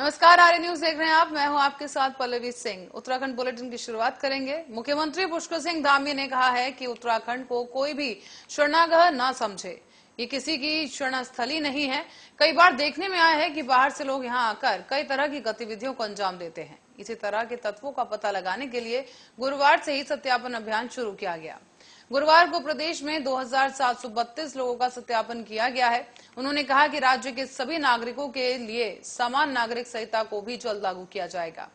नमस्कार R news देख रहे हैं आप मैं हूं आपके साथ पल्लवी सिंह उत्तराखंड बुलेटिन की शुरुआत करेंगे मुख्यमंत्री पुष्कर सिंह धामी ने कहा है कि उत्तराखंड को कोई भी शरणागह ना समझे ये किसी की शरणस्थली नहीं है कई बार देखने में आया है कि बाहर से लोग यहां आकर कई तरह की गतिविधियों को अंजाम देते हैं इसी तरह के तत्वों का पता लगाने के लिए गुरुवार से ही सत्यापन अभियान शुरू किया गया गुरुवार को प्रदेश में 2,732 लोगों का सत्यापन किया गया है उन्होंने कहा कि राज्य के सभी नागरिकों के लिए समान नागरिक संहिता को भी जल्द लागू किया जाएगा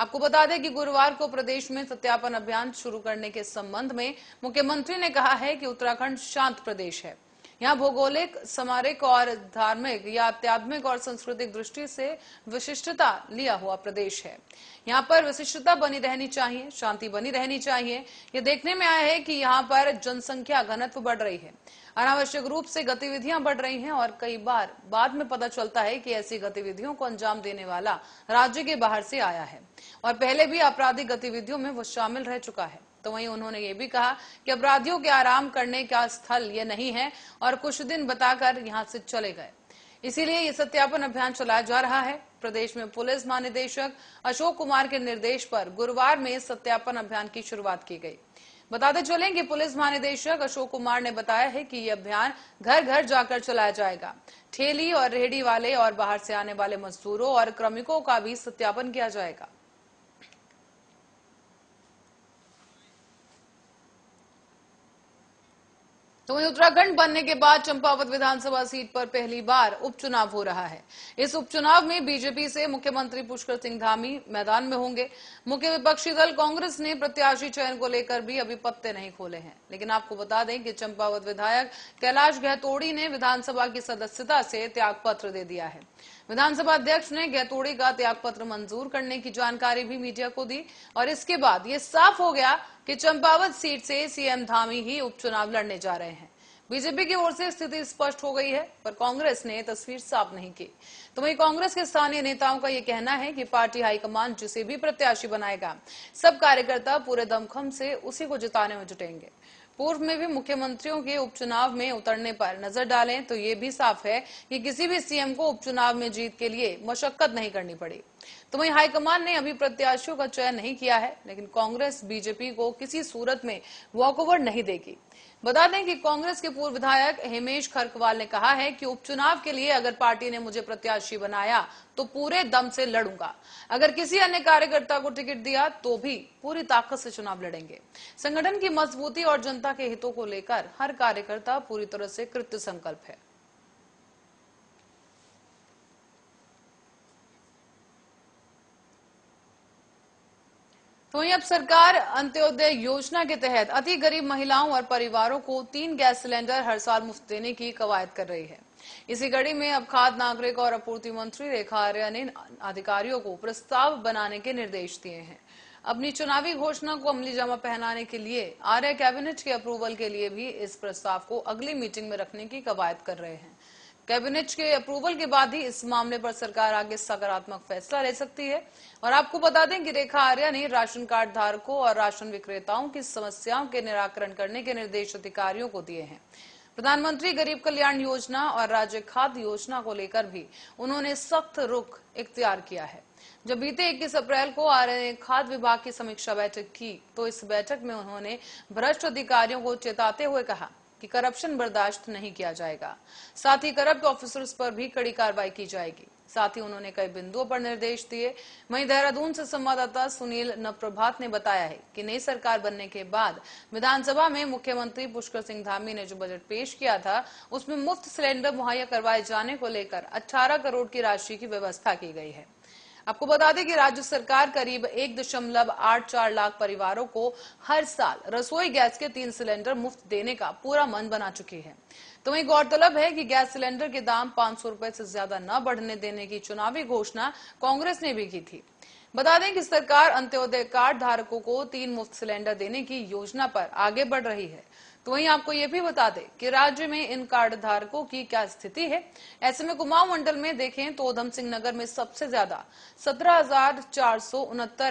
आपको बता दें कि गुरुवार को प्रदेश में सत्यापन अभियान शुरू करने के संबंध में मुख्यमंत्री ने कहा है कि उत्तराखंड शांत प्रदेश है यहाँ भौगोलिक समारिक और धार्मिक या आध्यात्मिक और सांस्कृतिक दृष्टि से विशिष्टता लिया हुआ प्रदेश है यहाँ पर विशिष्टता बनी रहनी चाहिए शांति बनी रहनी चाहिए ये देखने में आया है कि यहाँ पर जनसंख्या घनत्व बढ़ रही है अनावश्यक रूप से गतिविधियां बढ़ रही हैं और कई बार बाद में पता चलता है कि ऐसी गतिविधियों को अंजाम देने वाला राज्य के बाहर से आया है और पहले भी आपराधिक गतिविधियों में वो शामिल रह चुका है तो वहीं उन्होंने ये भी कहा कि अपराधियों के आराम करने का स्थल ये नहीं है और कुछ दिन बताकर यहाँ से चले गए इसीलिए ये सत्यापन अभियान चलाया जा रहा है प्रदेश में पुलिस महानिदेशक अशोक कुमार के निर्देश पर गुरुवार में सत्यापन अभियान की शुरुआत की गई बताते चले कि पुलिस महानिदेशक अशोक कुमार ने बताया है कि यह अभियान घर घर जाकर चलाया जाएगा ठेली और रेहड़ी वाले और बाहर से आने वाले मजदूरों और क्रमिकों का भी सत्यापन किया जाएगा तो वहीं उत्तराखंड बनने के बाद चंपावत विधानसभा सीट पर पहली बार उपचुनाव हो रहा है इस उपचुनाव में बीजेपी से मुख्यमंत्री पुष्कर सिंह धामी मैदान में होंगे मुख्य विपक्षी दल कांग्रेस ने प्रत्याशी चयन को लेकर भी अभी पत्ते नहीं खोले हैं लेकिन आपको बता दें कि चंपावत विधायक कैलाश गहतोड़ी ने विधानसभा की सदस्यता से त्यागपत्र दे दिया है विधानसभा अध्यक्ष ने गैतोड़ी का त्यागपत्र मंजूर करने की जानकारी भी मीडिया को दी और इसके बाद ये साफ हो गया कि चंपावत सीट से सीएम धामी ही उपचुनाव लड़ने जा रहे हैं बीजेपी की ओर से स्थिति स्पष्ट हो गई है पर कांग्रेस ने तस्वीर साफ नहीं की तो वहीं कांग्रेस के स्थानीय नेताओं का यह कहना है कि पार्टी हाईकमान जिसे भी प्रत्याशी बनाएगा सब कार्यकर्ता पूरे दमखम से उसी को जिताने में जुटेंगे पूर्व में भी मुख्यमंत्रियों के उपचुनाव में उतरने पर नजर डालें तो ये भी साफ है कि किसी भी सीएम को उपचुनाव में जीत के लिए मशक्कत नहीं करनी पड़ी तो वही हाईकमान ने अभी प्रत्याशियों का चयन नहीं किया है लेकिन कांग्रेस बीजेपी को किसी सूरत में वॉकओवर नहीं देगी बता दें कि कांग्रेस के पूर्व विधायक हेमेश खरकवाल ने कहा है कि उपचुनाव के लिए अगर पार्टी ने मुझे प्रत्याशी बनाया तो पूरे दम से लड़ूंगा अगर किसी अन्य कार्यकर्ता को टिकट दिया तो भी पूरी ताकत से चुनाव लड़ेंगे संगठन की मजबूती और जनता के हितों को लेकर हर कार्यकर्ता पूरी तरह से कृत्य संकल्प है तो वहीं अब सरकार अंत्योदय योजना के तहत अति गरीब महिलाओं और परिवारों को तीन गैस सिलेंडर हर साल मुफ्त देने की कवायद कर रही है इसी कड़ी में अब खाद्य नागरिक और आपूर्ति मंत्री रेखा आर्या ने अधिकारियों को प्रस्ताव बनाने के निर्देश दिए हैं अपनी चुनावी घोषणा को अमली जमा पहनाने के लिए आर्य कैबिनेट के अप्रूवल के लिए भी इस प्रस्ताव को अगली मीटिंग में रखने की कवायद कर रहे हैं कैबिनेट के अप्रूवल के बाद ही इस मामले पर सरकार आगे सकारात्मक फैसला ले सकती है और आपको बता दें कि रेखा आर्या ने राशन कार्ड धारकों और राशन विक्रेताओं की समस्याओं के निराकरण करने के निर्देश अधिकारियों को दिए हैं प्रधानमंत्री गरीब कल्याण योजना और राज्य खाद्य योजना को लेकर भी उन्होंने सख्त रुख इख्तियार किया है जब बीते 21 अप्रैल को आर्य ने खाद्य विभाग की समीक्षा बैठक की तो इस बैठक में उन्होंने भ्रष्ट अधिकारियों को चेताते हुए कहा कि करप्शन बर्दाश्त नहीं किया जाएगा साथ ही करप्ट ऑफिसर्स पर भी कड़ी कार्रवाई की जाएगी साथ ही उन्होंने कई बिंदुओं पर निर्देश दिए वहीं देहरादून से संवाददाता सुनील नवप्रभात ने बताया है कि नई सरकार बनने के बाद विधानसभा में मुख्यमंत्री पुष्कर सिंह धामी ने जो बजट पेश किया था उसमें मुफ्त सिलेंडर मुहैया करवाए जाने को लेकर 18 करोड़ की राशि की व्यवस्था की गई है आपको बता दें कि राज्य सरकार करीब एक दशमलव आठ चार लाख परिवारों को हर साल रसोई गैस के तीन सिलेंडर मुफ्त देने का पूरा मन बना चुकी है तो वही गौरतलब है कि गैस सिलेंडर के दाम पांच सौ रूपये से ज्यादा न बढ़ने देने की चुनावी घोषणा कांग्रेस ने भी की थी बता दें कि सरकार अंत्योदय कार्ड धारकों को तीन मुफ्त सिलेंडर देने की योजना पर आगे बढ़ रही है तो वहीं आपको ये भी बता दे कि राज्य में इन कार्ड धारकों की क्या स्थिति है ऐसे में कुमाऊं मंडल में देखें तो उधम सिंह नगर में सबसे ज्यादा सत्रह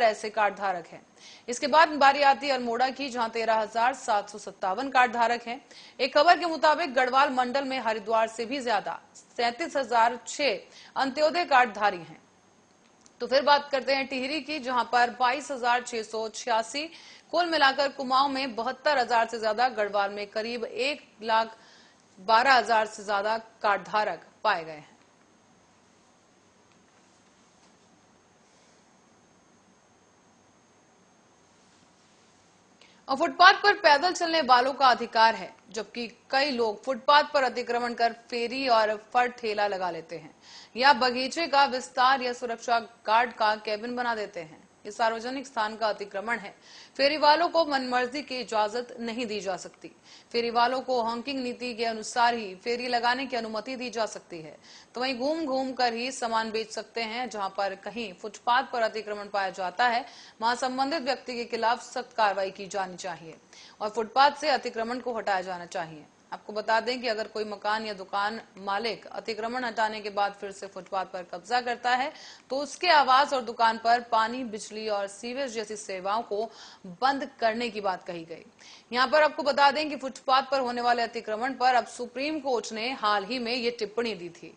ऐसे कार्ड धारक है इसके बाद बारी आती अल्मोड़ा की जहां तेरह कार्ड धारक है एक खबर के मुताबिक गढ़वाल मंडल में हरिद्वार से भी ज्यादा सैंतीस अंत्योदय कार्ड धारी है तो फिर बात करते हैं टिहरी की जहां पर बाईस कुल मिलाकर कुमाऊं में बहत्तर हजार से ज्यादा गढ़वाल में करीब एक लाख बारह हजार से ज्यादा धारक पाए गए हैं और फुटपाथ पर पैदल चलने वालों का अधिकार है जबकि कई लोग फुटपाथ पर अतिक्रमण कर फेरी और फर ठेला लगा लेते हैं या बगीचे का विस्तार या सुरक्षा गार्ड का कैबिन बना देते हैं ये सार्वजनिक स्थान का अतिक्रमण है फेरी वालों को मनमर्जी की इजाजत नहीं दी जा सकती फेरी वालों को हॉकिंग नीति के अनुसार ही फेरी लगाने की अनुमति दी जा सकती है तो वहीं घूम घूम कर ही सामान बेच सकते हैं जहां पर कहीं फुटपाथ पर अतिक्रमण पाया जाता है वहां संबंधित व्यक्ति के खिलाफ सख्त कार्रवाई की जानी चाहिए और फुटपाथ से अतिक्रमण को हटाया जाना चाहिए आपको बता दें कि अगर कोई मकान या दुकान मालिक अतिक्रमण हटाने के बाद फिर से फुटपाथ पर कब्जा करता है तो उसके आवास और दुकान पर पानी बिजली और सीवेज जैसी सेवाओं को बंद करने की बात कही गई यहां पर आपको बता दें कि फुटपाथ पर होने वाले अतिक्रमण पर अब सुप्रीम कोर्ट ने हाल ही में ये टिप्पणी दी थी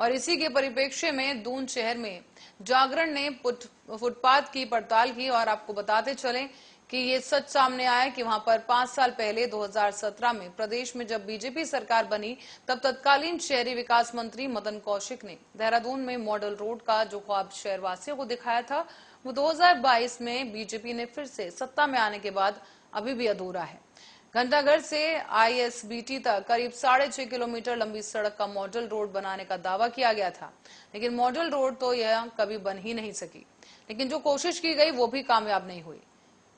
और इसी के परिप्रेक्ष्य में दून शहर में जागरण ने फुटपाथ की पड़ताल की और आपको बताते चले कि ये सच सामने आया कि वहां पर पांच साल पहले 2017 में प्रदेश में जब बीजेपी सरकार बनी तब तत्कालीन शहरी विकास मंत्री मदन कौशिक ने देहरादून में मॉडल रोड का जो ख्वाब शहरवासियों को दिखाया था वो 2022 में बीजेपी ने फिर से सत्ता में आने के बाद अभी भी अधूरा है घंटाघर से आईएसबीटी तक करीब साढ़े छह किलोमीटर लंबी सड़क का मॉडल रोड बनाने का दावा किया गया था लेकिन मॉडल रोड तो यह कभी बन ही नहीं सकी लेकिन जो कोशिश की गई वो भी कामयाब नहीं हुई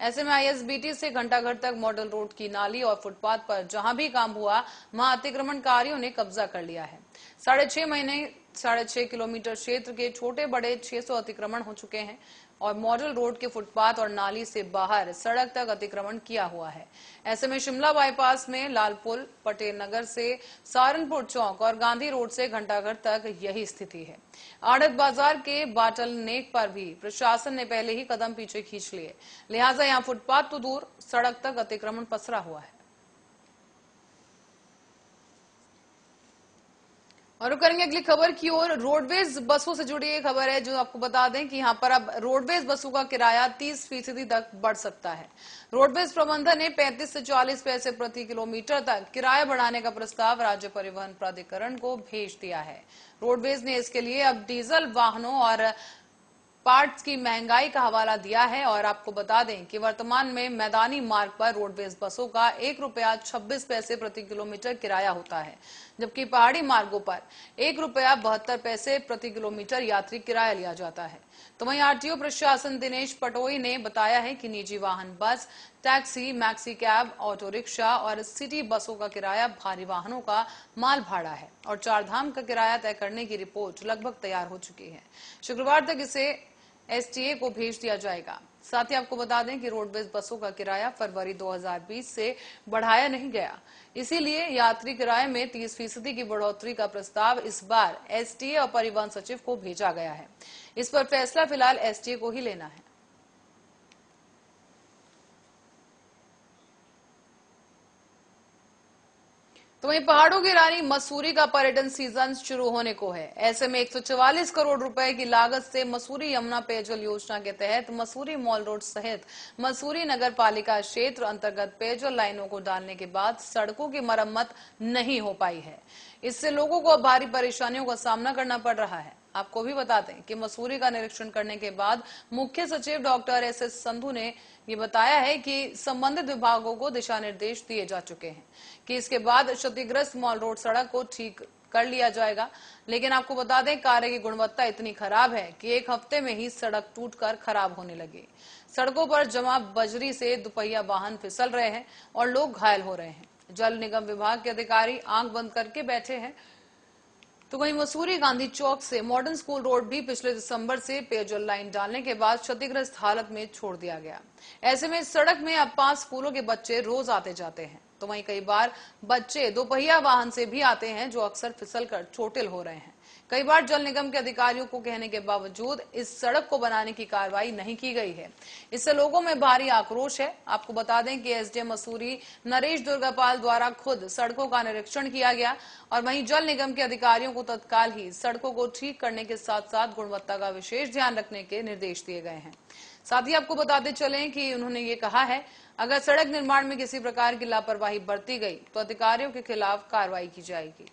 ऐसे में आईएसबीटी से घंटाघर तक मॉडल रोड की नाली और फुटपाथ पर जहां भी काम हुआ वहां अतिक्रमणकारियों ने कब्जा कर लिया है साढ़े छह महीने साढ़े छह किलोमीटर क्षेत्र के छोटे बड़े 600 अतिक्रमण हो चुके हैं और मॉडल रोड के फुटपाथ और नाली से बाहर सड़क तक अतिक्रमण किया हुआ है ऐसे में शिमला बाईपास में लालपुल पटेल नगर से सहारनपुर चौक और गांधी रोड से घंटाघर तक यही स्थिति है आड़त बाजार के बाटल नेक पर भी प्रशासन ने पहले ही कदम पीछे खींच लिए लिहाजा यहाँ फुटपाथ तो दूर सड़क तक अतिक्रमण पसरा हुआ है और रुक करेंगे अगली खबर की ओर रोडवेज बसों से जुड़ी एक खबर है जो आपको बता दें कि यहाँ पर अब रोडवेज बसों का किराया 30 फीसदी तक बढ़ सकता है रोडवेज प्रबंधन ने 35 से 40 पैसे प्रति किलोमीटर तक किराया बढ़ाने का प्रस्ताव राज्य परिवहन प्राधिकरण को भेज दिया है रोडवेज ने इसके लिए अब डीजल वाहनों और पार्ट्स की महंगाई का हवाला दिया है और आपको बता दें कि वर्तमान में मैदानी मार्ग पर रोडवेज बसों का एक रुपया छब्बीस पैसे प्रति किलोमीटर किराया होता है जबकि पहाड़ी मार्गों पर एक रुपया बहत्तर पैसे प्रति किलोमीटर यात्री किराया लिया जाता है तो वही आरटीओ प्रशासन दिनेश पटोई ने बताया है कि निजी वाहन bus taxi maxi cab auto rickshaw और सिटी बसों का किराया भारी वाहनों का माल भाड़ा है और चारधाम का किराया तय करने की रिपोर्ट लगभग तैयार हो चुकी है शुक्रवार तक इसे एसटीए को भेज दिया जाएगा साथ ही आपको बता दें कि रोडवेज बसों का किराया फरवरी 2020 से बढ़ाया नहीं गया इसीलिए यात्री किराए में 30 फीसदी की बढ़ोतरी का प्रस्ताव इस बार एसटीए और परिवहन सचिव को भेजा गया है इस पर फैसला फिलहाल एसटीए को ही लेना है तो वहीं पहाड़ों की रानी मसूरी का पर्यटन सीजन शुरू होने को है ऐसे में 144 करोड़ रुपए की लागत से मसूरी यमुना पेयजल योजना के तहत मसूरी मॉल रोड सहित मसूरी नगर पालिका क्षेत्र अंतर्गत पेयजल लाइनों को डालने के बाद सड़कों की मरम्मत नहीं हो पाई है इससे लोगों को भारी परेशानियों का सामना करना पड़ रहा है आपको भी बता दें कि मसूरी का निरीक्षण करने के बाद मुख्य सचिव डॉक्टर एस एस संधू ने ये बताया है कि संबंधित विभागों को दिशा निर्देश दिए जा चुके हैं कि इसके बाद क्षतिग्रस्त मॉल रोड सड़क को ठीक कर लिया जाएगा लेकिन आपको बता दें कार्य की गुणवत्ता इतनी खराब है कि एक हफ्ते में ही सड़क टूटकर खराब होने लगी सड़कों पर जमा बजरी से दुपहिया वाहन फिसल रहे हैं और लोग घायल हो रहे हैं जल निगम विभाग के अधिकारी आंख बंद करके बैठे हैं तो वहीं मसूरी गांधी चौक से मॉडर्न स्कूल रोड भी पिछले दिसंबर से पेयजल लाइन डालने के बाद क्षतिग्रस्त हालत में छोड़ दिया गया ऐसे में सड़क में अब पांच स्कूलों के बच्चे रोज आते जाते हैं तो वहीं कई बार बच्चे दोपहिया वाहन से भी आते हैं जो अक्सर फिसलकर चोटिल हो रहे हैं कई बार जल निगम के अधिकारियों को कहने के बावजूद इस सड़क को बनाने की कार्रवाई नहीं की गई है इससे लोगों में भारी आक्रोश है आपको बता दें कि एसडीएम मसूरी नरेश दुर्गापाल द्वारा खुद सड़कों का निरीक्षण किया गया और वहीं जल निगम के अधिकारियों को तत्काल ही सड़कों को ठीक करने के साथ साथ गुणवत्ता का विशेष ध्यान रखने के निर्देश दिए गए हैं साथ ही आपको बताते चले कि उन्होंने ये कहा है अगर सड़क निर्माण में किसी प्रकार की लापरवाही बरती गई तो अधिकारियों के खिलाफ कार्रवाई की जाएगी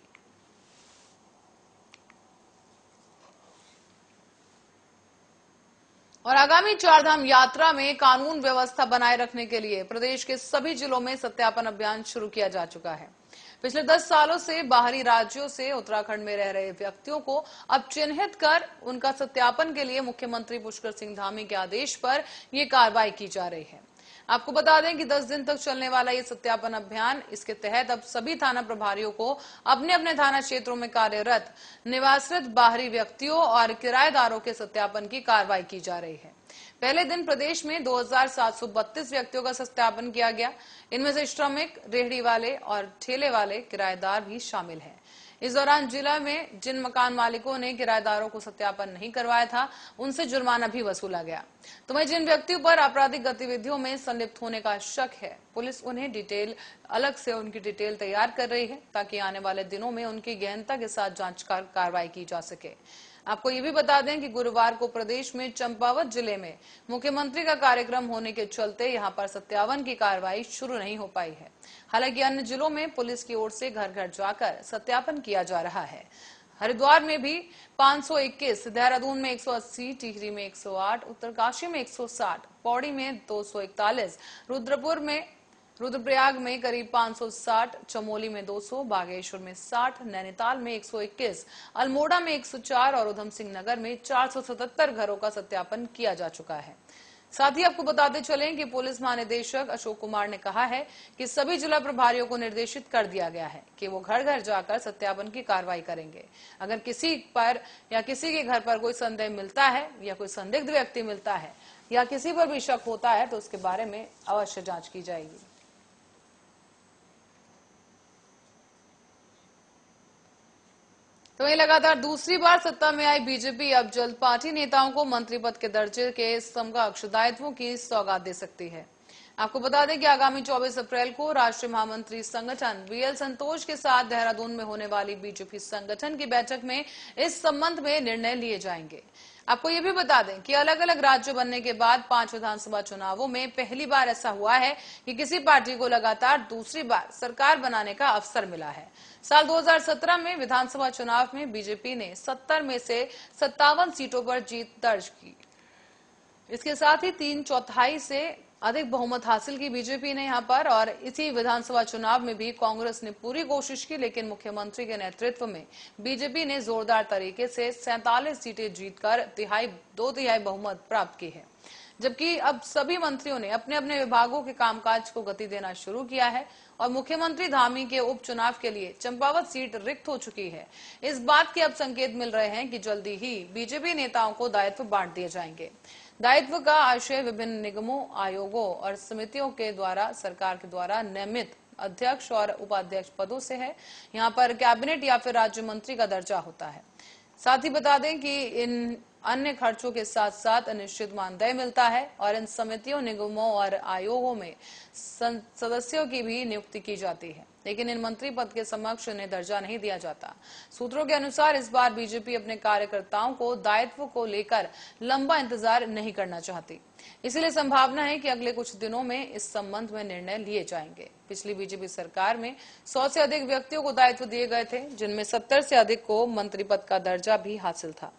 और आगामी चारधाम यात्रा में कानून व्यवस्था बनाए रखने के लिए प्रदेश के सभी जिलों में सत्यापन अभियान शुरू किया जा चुका है पिछले दस सालों से बाहरी राज्यों से उत्तराखंड में रह रहे व्यक्तियों को अब चिन्हित कर उनका सत्यापन के लिए मुख्यमंत्री पुष्कर सिंह धामी के आदेश पर यह कार्रवाई की जा रही है आपको बता दें कि 10 दिन तक चलने वाला ये सत्यापन अभियान इसके तहत अब सभी थाना प्रभारियों को अपने अपने थाना क्षेत्रों में कार्यरत निवासरत बाहरी व्यक्तियों और किराएदारों के सत्यापन की कार्रवाई की जा रही है पहले दिन प्रदेश में 2,732 व्यक्तियों का सत्यापन किया गया इनमें से श्रमिक रेहड़ी वाले और ठेले वाले किराएदार भी शामिल हैं इस दौरान जिला में जिन मकान मालिकों ने किराएदारों को सत्यापन नहीं करवाया था उनसे जुर्माना भी वसूला गया तो वही जिन व्यक्तियों पर आपराधिक गतिविधियों में संलिप्त होने का शक है पुलिस उन्हें डिटेल अलग से उनकी डिटेल तैयार कर रही है ताकि आने वाले दिनों में उनकी गहनता के साथ जांच कर कार्रवाई की जा सके आपको ये भी बता दें कि गुरुवार को प्रदेश में चंपावत जिले में मुख्यमंत्री का कार्यक्रम होने के चलते यहां पर सत्यावन की कार्रवाई शुरू नहीं हो पाई है हालांकि अन्य जिलों में पुलिस की ओर से घर घर जाकर सत्यापन किया जा रहा है हरिद्वार में भी 521, देहरादून में 180, टिहरी में 108, उत्तरकाशी में 160, पौड़ी में 241, रुद्रपुर में रुद्रप्रयाग में करीब 560, चमोली में 200, बागेश्वर में 60, नैनीताल में 121, अल्मोड़ा में 104 और उधम सिंह नगर में 477 घरों का सत्यापन किया जा चुका है साथ ही आपको बताते चलें कि पुलिस महानिदेशक अशोक कुमार ने कहा है कि सभी जिला प्रभारियों को निर्देशित कर दिया गया है कि वो घर घर जाकर सत्यापन की कार्रवाई करेंगे अगर किसी पर या किसी के घर पर कोई संदेह मिलता है या कोई संदिग्ध व्यक्ति मिलता है या किसी पर भी शक होता है तो उसके बारे में अवश्य जांच की जाएगी तो वहीं लगातार दूसरी बार सत्ता में आई बीजेपी अब जल्द पार्टी नेताओं को मंत्री पद के दर्जे के समकक्ष दायित्वों की सौगात दे सकती है आपको बता दें कि आगामी 24 अप्रैल को राष्ट्रीय महामंत्री संगठन वीएल संतोष के साथ देहरादून में होने वाली बीजेपी संगठन की बैठक में इस संबंध में निर्णय लिए जाएंगे आपको ये भी बता दें कि अलग अलग राज्य बनने के बाद पांच विधानसभा चुनावों में पहली बार ऐसा हुआ है कि किसी पार्टी को लगातार दूसरी बार सरकार बनाने का अवसर मिला है साल 2017 में विधानसभा चुनाव में बीजेपी ने 70 में से सत्तावन सीटों पर जीत दर्ज की इसके साथ ही तीन चौथाई से अधिक बहुमत हासिल की बीजेपी ने यहाँ पर और इसी विधानसभा चुनाव में भी कांग्रेस ने पूरी कोशिश की लेकिन मुख्यमंत्री के नेतृत्व में बीजेपी ने जोरदार तरीके से सैतालीस सीटें जीतकर तिहाई दो तिहाई बहुमत प्राप्त की है जबकि अब सभी मंत्रियों ने अपने अपने विभागों के कामकाज को गति देना शुरू किया है और मुख्यमंत्री धामी के उपचुनाव के लिए चंपावत सीट रिक्त हो चुकी है इस बात के अब संकेत मिल रहे हैं कि जल्दी ही बीजेपी नेताओं को दायित्व बांट दिए जाएंगे दायित्व का आशय विभिन्न निगमों आयोगों और समितियों के द्वारा सरकार के द्वारा नियमित अध्यक्ष और उपाध्यक्ष पदों से है यहाँ पर कैबिनेट या फिर राज्य मंत्री का दर्जा होता है साथ ही बता दें कि इन अन्य खर्चों के साथ साथ अनिश्चित मानदेय मिलता है और इन समितियों निगमों और आयोगों में सदस्यों की भी नियुक्ति की जाती है लेकिन इन मंत्री पद के समक्ष इन्हें दर्जा नहीं दिया जाता सूत्रों के अनुसार इस बार बीजेपी अपने कार्यकर्ताओं को दायित्व को लेकर लंबा इंतजार नहीं करना चाहती इसीलिए संभावना है कि अगले कुछ दिनों में इस संबंध में निर्णय लिए जाएंगे पिछली बीजेपी सरकार में सौ से अधिक व्यक्तियों को दायित्व दिए गए थे जिनमें सत्तर से अधिक को मंत्री पद का दर्जा भी हासिल था